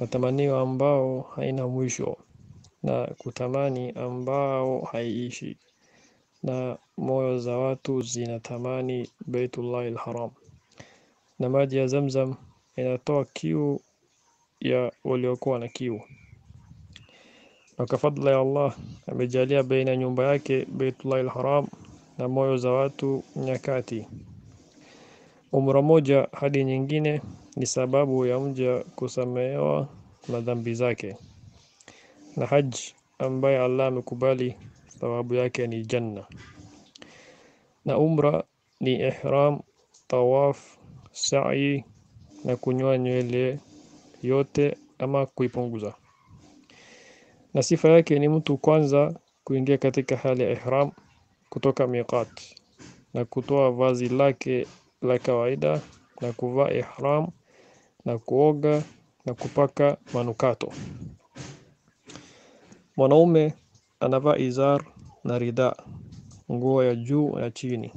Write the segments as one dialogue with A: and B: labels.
A: matamanio ambao haina mwisho na kutamani ambao haiishi na moyo za watu zinatamani Baitullahil Haram na maji ya Zamzam inatoa kiu ya waliokuwa na kiu, na kwa fadla ya Allah amejalia baina ya nyumba yake Baitullahil Haram na moyo za watu nyakati umra moja hadi nyingine ni sababu ya mja kusamehewa madhambi zake. Na haji ambaye Allah amekubali thawabu yake ni janna, na umra ni ihram, tawaf, sa'i na kunywa nywele yote ama kuipunguza. Na sifa yake ni mtu kwanza kuingia katika hali ya ihram kutoka miqat na kutoa vazi lake la kawaida na kuvaa ihram na kuoga na kupaka manukato. Mwanaume anavaa izar na ridha, nguo ya juu na chini,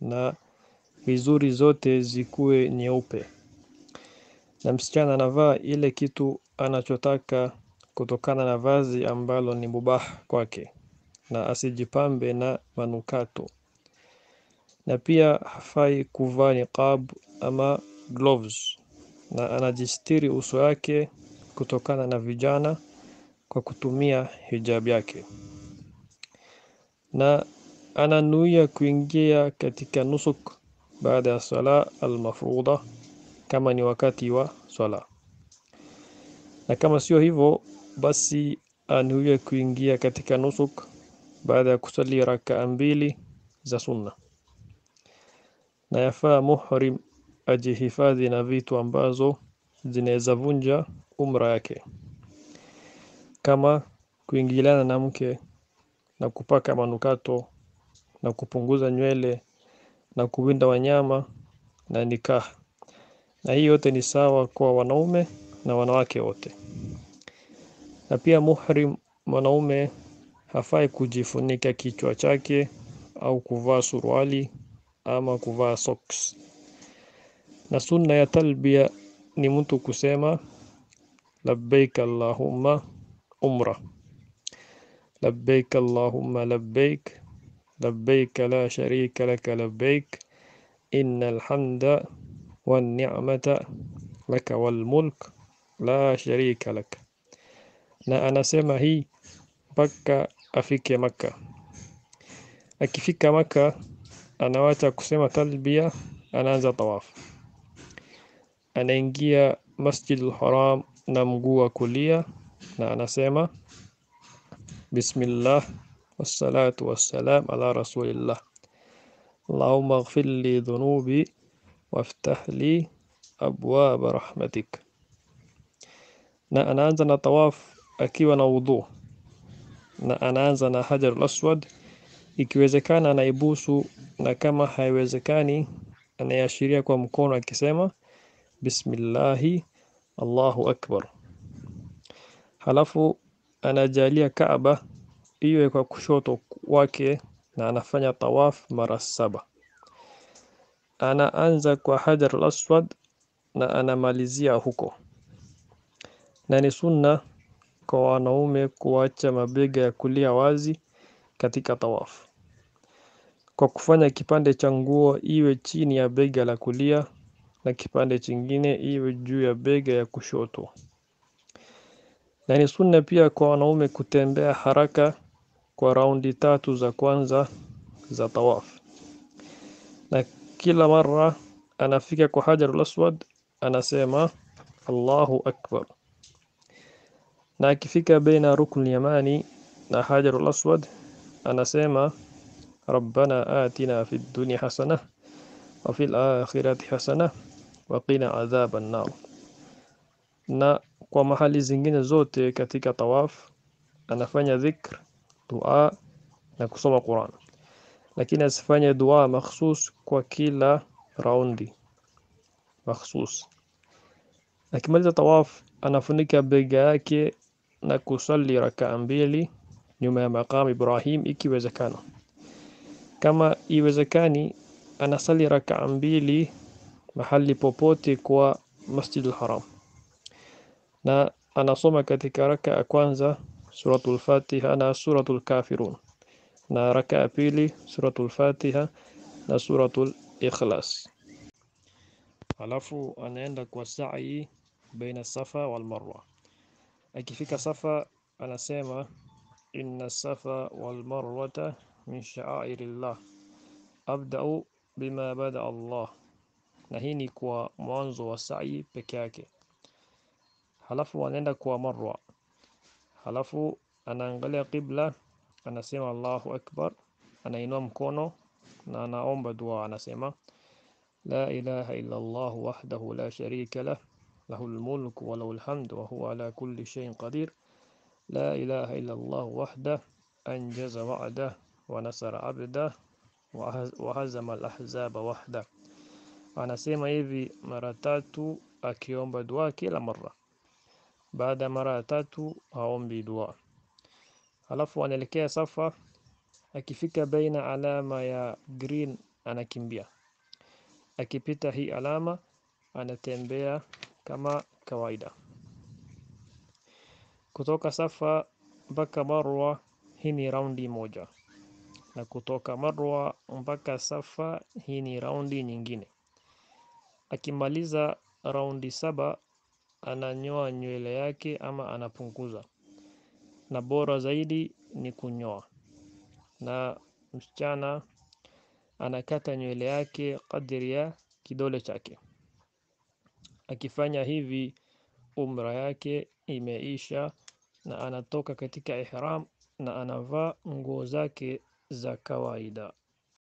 A: na vizuri zote zikuwe nyeupe, na msichana anavaa ile kitu anachotaka kutokana na vazi ambalo ni mubah kwake, na asijipambe na manukato na pia hafai kuvaa niqab ama gloves, na anajistiri uso wake kutokana na vijana kwa kutumia hijab yake, na ananuia kuingia katika nusuk baada ya sala almafrudha kama ni wakati wa sala na kama sio hivyo basi anuia kuingia katika nusuk baada ya kusali rakaa mbili za sunna na yafaa muhrim ajihifadhi na vitu ambazo zinaweza vunja umra yake kama kuingiliana na mke na kupaka manukato na kupunguza nywele na kuwinda wanyama na nikah na hii yote ni sawa kwa wanaume na wanawake wote na pia muhrim mwanaume hafai kujifunika kichwa chake au kuvaa suruali ama kuvaa socks. Na sunna ya talbia ni mtu kusema labbaik allahumma umra, labbaik allahumma labbaik, labbaik la sharika laka labbaik, inna alhamda والنعمة لك والملك لا شريك لك na anasema hii mpaka afike Maka. Akifika Maka anaacha kusema talbia, anaanza tawafu, anaingia Masjidil Haram na mguu wa kulia na anasema bismillah wassalatu wassalam ala rasulillah allahumma ighfir li dhunubi waftah li abwaba rahmatik, na anaanza na tawafu akiwa na wudhu na anaanza na hajarul aswad Ikiwezekana anaibusu na kama haiwezekani anayeashiria kwa mkono akisema bismillahi Allahu akbar. Halafu anajalia Kaaba iwe kwa kushoto wake na anafanya tawaf mara saba. Anaanza kwa Hajar al-Aswad na anamalizia huko, na ni sunna kwa wanaume kuacha mabega ya kulia wazi katika tawafu kwa kufanya kipande cha nguo iwe chini ya bega la kulia na kipande chingine iwe juu ya bega ya kushoto. Na ni sunna pia kwa wanaume kutembea haraka kwa raundi tatu za kwanza za tawafu, na kila mara anafika kwa Hajarul Aswad anasema Allahu akbar, na akifika baina ruknul yamani na Hajarul Aswad anasema rabbana atina fid dunya hasana wa fil akhirati hasana wa qina adhaban nar na kwa mahali zingine zote katika tawaf anafanya dhikr dua na kusoma Qur'an lakini asifanye dua makhsus kwa kila raundi makhsus akimaliza tawaf anafunika bega yake na kusali rakaa mbili nyuma ya maqam Ibrahim ikiwezekana. Kama iwezekani, anasali rakaa mbili mahali popote kwa Masjidil Haram, na anasoma katika raka ya kwanza suratul Fatiha na suratul Kafirun, na raka ya pili suratul Fatiha na suratul Ikhlas. Alafu anaenda kwa sa'i baina Safa wal Marwa. Akifika Safa anasema إن الصفا والمروة min sha'airillah abda'u bima bada Allah na hii ni kwa mwanzo wa sa'i peke yake halafu anaenda kwa marwa halafu anaangalia qibla anasema Allahu akbar anainua mkono na anaomba dua anasema la ilaha illa Allah wahdahu la sharika lah lahu almulku wa lahu alhamdu wa huwa ala kulli shay'in qadir لا إله إلا الله وحده أنجز وعده ونصر عبده وهزم الأحزاب وحده أنا سيما إيفي مراتاتو أكيوم بدوا كلا مرة بعد مراتاتو أوم بدوا ألف وأنا لكي صفة أكفيك بين علامة يا جرين أنا كيمبيا أكيبيتا هي علامة أنا تيمبيا كما كوايدا Kutoka Safa mpaka Marwa hii ni raundi moja, na kutoka Marwa mpaka Safa hii ni raundi nyingine. Akimaliza raundi saba ananyoa nywele yake ama anapunguza, na bora zaidi ni kunyoa. Na msichana anakata nywele yake kadiri ya kidole chake. Akifanya hivi, umra yake imeisha na anatoka katika ihram na anavaa nguo zake za kawaida.